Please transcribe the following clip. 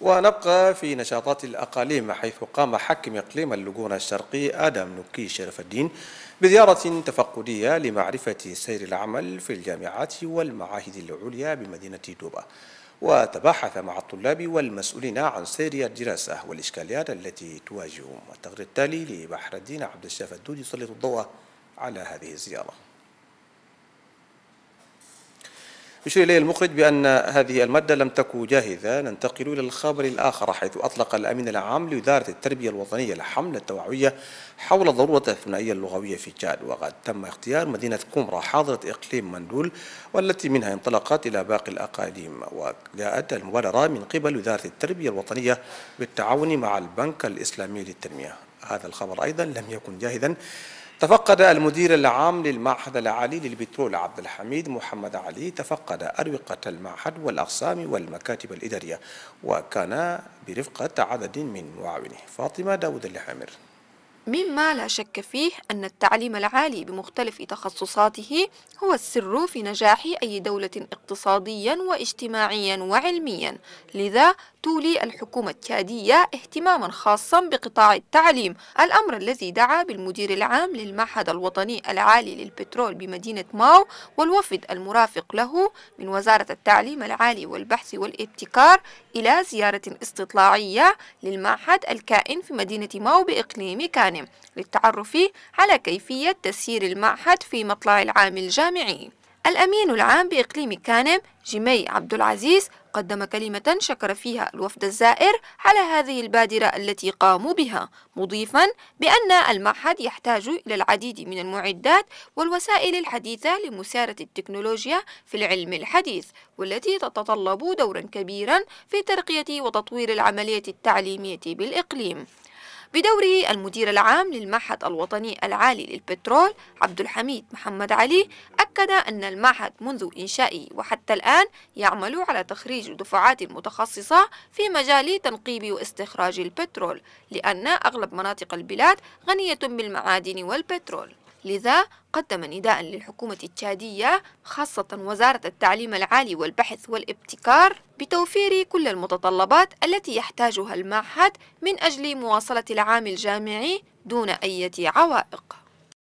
ونبقى في نشاطات الأقاليم حيث قام حاكم إقليم اللجون الشرقي آدم نوكي شرف الدين بزيارة تفقدية لمعرفة سير العمل في الجامعات والمعاهد العليا بمدينة دوبا وتباحث مع الطلاب والمسؤولين عن سير الدراسة والإشكاليات التي تواجههم التقرير التالي لبحر الدين عبد الشاف الدودي يسلط الضوء على هذه الزيارة يشير إليه المخرج بأن هذه المادة لم تكن جاهزة ننتقل إلى الخبر الآخر حيث أطلق الأمين العام لإدارة التربية الوطنية الحملة التوعوية حول ضرورة الثنائية اللغوية في تشاد وقد تم اختيار مدينة كومرا حاضرة إقليم مندول والتي منها انطلقت إلى باقي الأقاليم وجاءت المبادرة من قبل وزارة التربية الوطنية بالتعاون مع البنك الإسلامي للتنمية هذا الخبر أيضا لم يكن جاهزا تفقد المدير العام للمعهد العالي للبترول عبد الحميد محمد علي تفقد أروقة المعهد والأقسام والمكاتب الإدارية وكان برفقة عدد من معاونه فاطمة داود الحامر مما لا شك فيه أن التعليم العالي بمختلف تخصصاته هو السر في نجاح أي دولة اقتصاديا واجتماعيا وعلميا لذا تولي الحكومة التشادية اهتماما خاصا بقطاع التعليم الأمر الذي دعا بالمدير العام للمعهد الوطني العالي للبترول بمدينة ماو والوفد المرافق له من وزارة التعليم العالي والبحث والابتكار إلى زيارة استطلاعية للمعهد الكائن في مدينة ماو بإقليم كان غانم للتعرف على كيفية تسيير المعهد في مطلع العام الجامعي الأمين العام بإقليم كانم جيمي عبد العزيز قدم كلمة شكر فيها الوفد الزائر على هذه البادرة التي قاموا بها مضيفا بأن المعهد يحتاج إلى العديد من المعدات والوسائل الحديثة لمسارة التكنولوجيا في العلم الحديث والتي تتطلب دورا كبيرا في ترقية وتطوير العملية التعليمية بالإقليم بدوره المدير العام للمعهد الوطني العالي للبترول عبد الحميد محمد علي أكد أن المعهد منذ إنشائه وحتى الآن يعمل على تخريج دفعات متخصصة في مجال تنقيب واستخراج البترول لأن أغلب مناطق البلاد غنية بالمعادن والبترول لذا قدم نداء للحكومة التشادية خاصة وزارة التعليم العالي والبحث والابتكار بتوفير كل المتطلبات التي يحتاجها المعهد من أجل مواصلة العام الجامعي دون أي عوائق